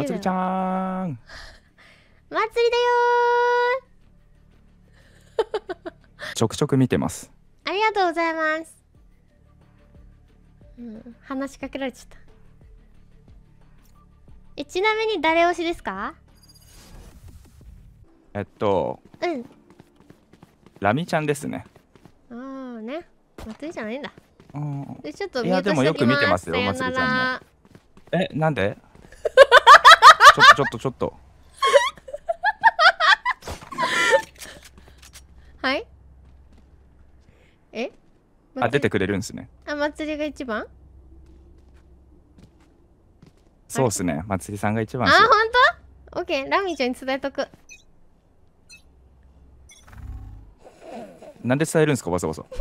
まつりちゃーん。まつりだよちょくちょく見てます。ありがとうございます。うん、話しかけられちゃった。え、ちなみに誰推しですかえっと。うん。ラミちゃんですね。ああね。まつりじゃないんだ。うん。で、ちょっといや、でもよく見てますよ、まつりちゃんも。え、なんでっとちょっとちょっと はいえあ出てくれるんですねあ祭りが一番そうっすね祭りさんが一番あ本当オッケーラミちゃんに伝えとくなんで伝えるんですかわざわざ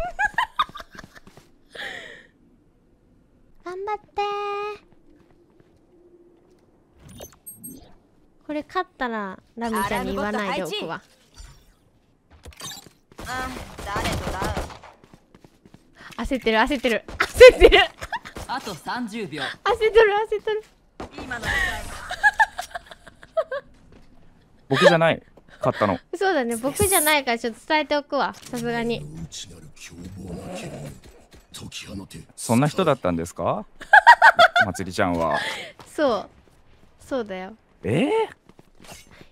頑張ってこれ勝ったらラミちゃんに言わないでおくわあ誰とだ焦ってる焦ってる焦ってるあと30秒焦ってる焦ってる今の僕じゃない勝ったのそうだね僕じゃないからちょっと伝えておくわさすがにそんな人だったんですかまつりちゃんはそうそうだよえー、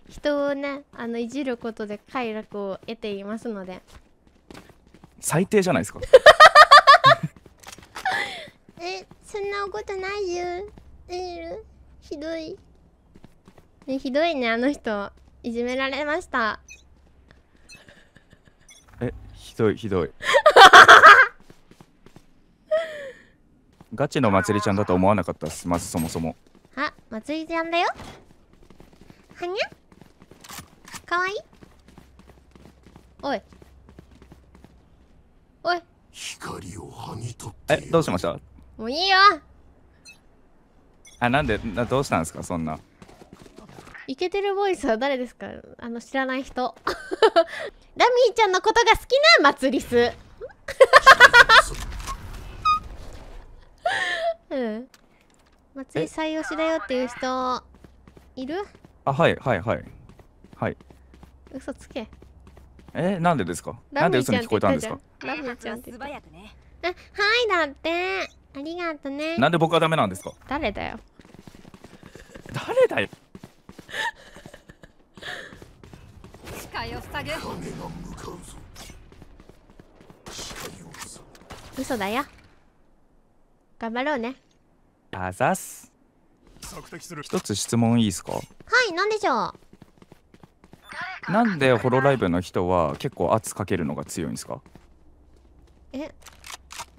人をねあのいじることで快楽を得ていますので最低じゃないですか えそんなことないよひどい、ね、ひどいねあの人いじめられましたえひどいひどい ガチのまつりちゃんだと思わなかったっすまずそもそもあまつりちゃんだよはにゃかわいいおいおい光をはぎとえどうしましたもういいよあなんでなどうしたんですかそんなイケてるボイスは誰ですかあの知らない人 ラミーちゃんのことが好きな祭りすうん祭り採用しだよっていう人いるあはいはいはいはい嘘つけえなんでですかなんで嘘に聞こえたんですかラムちゃんって言ったはいだってありがとねなんで僕はダメなんですか誰だよ誰だよ視界を塞嘘だよ頑張ろうねあざす一つ質問いいですかはい何でしょうなんでホロライブの人は結構圧かけるのが強いんですかえ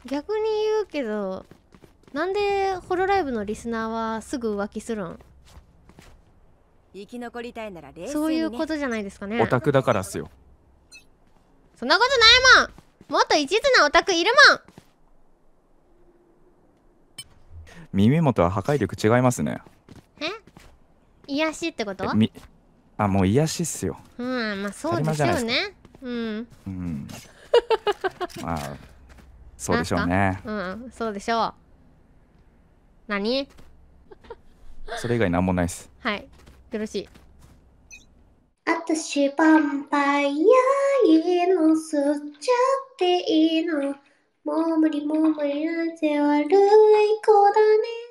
逆に言うけどなんでホロライブのリスナーはすぐ浮気するん生き残りたいなら、ね、そういうことじゃないですかねオタクだからっすよそんなことないもんもっと一途なオタクいるもん耳元は破壊力違いますねえ癒しってことみあもう癒しっすようんまあそうですよねうん、うん、まあ そうでしょうねうんそうでしょう何それ以外何もないっすはいよろしい私バンパイアいいの吸っちゃっていいのもう無理もう無理なんて悪い子だね